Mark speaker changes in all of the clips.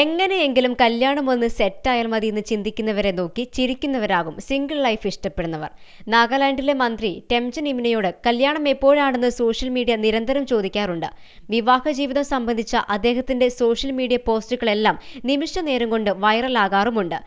Speaker 1: എങ്ങനെയെങ്കിലും കല്യാണം ഒന്ന് സെറ്റായാൽ മതി എന്ന് ചിന്തിക്കുന്നവരെ നോക്കി ചിരിക്കുന്നവരാകും സിംഗിൾ ലൈഫ് ഇഷ്ടപ്പെടുന്നവർ നാഗാലാൻഡിലെ മന്ത്രി ടെംജൻ ഇമിനയോട് കല്യാണം എപ്പോഴാണെന്ന് സോഷ്യൽ മീഡിയ നിരന്തരം ചോദിക്കാറുണ്ട് വിവാഹ ജീവിതം സംബന്ധിച്ച അദ്ദേഹത്തിന്റെ സോഷ്യൽ മീഡിയ പോസ്റ്റുകളെല്ലാം നിമിഷ നേരം കൊണ്ട് വൈറലാകാറുമുണ്ട്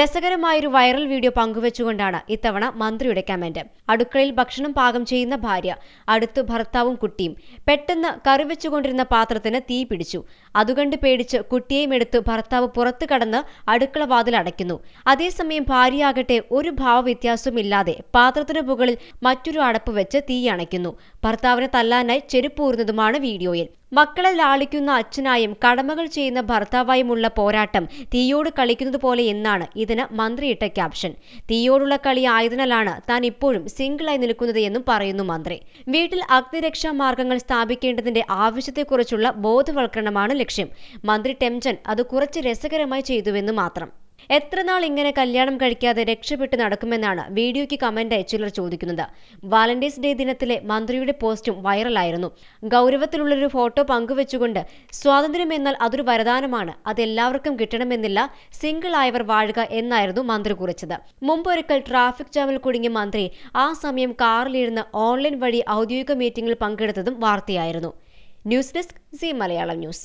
Speaker 1: രസകരമായൊരു വൈറൽ വീഡിയോ പങ്കുവച്ചുകൊണ്ടാണ് ഇത്തവണ മന്ത്രിയുടെ കമന്റ് അടുക്കളയിൽ ഭക്ഷണം പാകം ചെയ്യുന്ന ഭാര്യ അടുത്ത് ഭർത്താവും കുട്ടിയും പെട്ടെന്ന് കറിവെച്ചുകൊണ്ടിരുന്ന പാത്രത്തിന് തീ പിടിച്ചു അതുകണ്ട് പേടിച്ച് കുട്ടിയെയും എടുത്ത് ഭർത്താവ് പുറത്തു കടന്ന് അടുക്കള വാതിൽ അടയ്ക്കുന്നു അതേസമയം ഭാര്യയാകട്ടെ ഒരു ഭാവവ്യത്യാസവുമില്ലാതെ പാത്രത്തിനു മുകളിൽ മറ്റൊരു അടപ്പ് വെച്ച് തീയണയ്ക്കുന്നു ഭർത്താവിനെ തല്ലാനായി ചെരുപ്പൂറുന്നതുമാണ് വീഡിയോയിൽ മക്കളെ ലാളിക്കുന്ന അച്ഛനായും കടമകൾ ചെയ്യുന്ന ഭർത്താവായുമുള്ള പോരാട്ടം തീയോട് കളിക്കുന്നത് പോലെ എന്നാണ് ഇതിന് മന്ത്രിയിട്ട ക്യാപ്ഷൻ തീയോടുള്ള കളി ആയതിനാലാണ് താൻ ഇപ്പോഴും സിംഗിളായി നിൽക്കുന്നത് എന്നും പറയുന്നു മന്ത്രി വീട്ടിൽ അഗ്നിരക്ഷാ മാർഗങ്ങൾ സ്ഥാപിക്കേണ്ടതിന്റെ ആവശ്യത്തെക്കുറിച്ചുള്ള ബോധവൽക്കരണമാണ് ലക്ഷ്യം മന്ത്രി ടെംജൻ അത് കുറച്ച് രസകരമായി ചെയ്തുവെന്ന് മാത്രം എത്ര നാൾ ഇങ്ങനെ കല്യാണം കഴിക്കാതെ രക്ഷപ്പെട്ട് നടക്കുമെന്നാണ് വീഡിയോയ്ക്ക് കമന്റായി ചിലർ ചോദിക്കുന്നത് വാലന്റൈൻസ് ഡേ ദിനത്തിലെ മന്ത്രിയുടെ പോസ്റ്റും വൈറലായിരുന്നു ഗൗരവത്തിലുള്ളൊരു ഫോട്ടോ പങ്കുവെച്ചുകൊണ്ട് സ്വാതന്ത്ര്യം എന്നാൽ അതൊരു വരദാനമാണ് അതെല്ലാവർക്കും കിട്ടണമെന്നില്ല സിംഗിൾ ആയവർ വാഴുക എന്നായിരുന്നു മന്ത്രി കുറിച്ചത് ഒരിക്കൽ ട്രാഫിക് ജാമിൽ കുടുങ്ങിയ മന്ത്രി ആ സമയം കാറിലിരുന്ന് ഓൺലൈൻ വഴി ഔദ്യോഗിക മീറ്റിംഗിൽ പങ്കെടുത്തതും വാർത്തയായിരുന്നു news desk C Malayalam news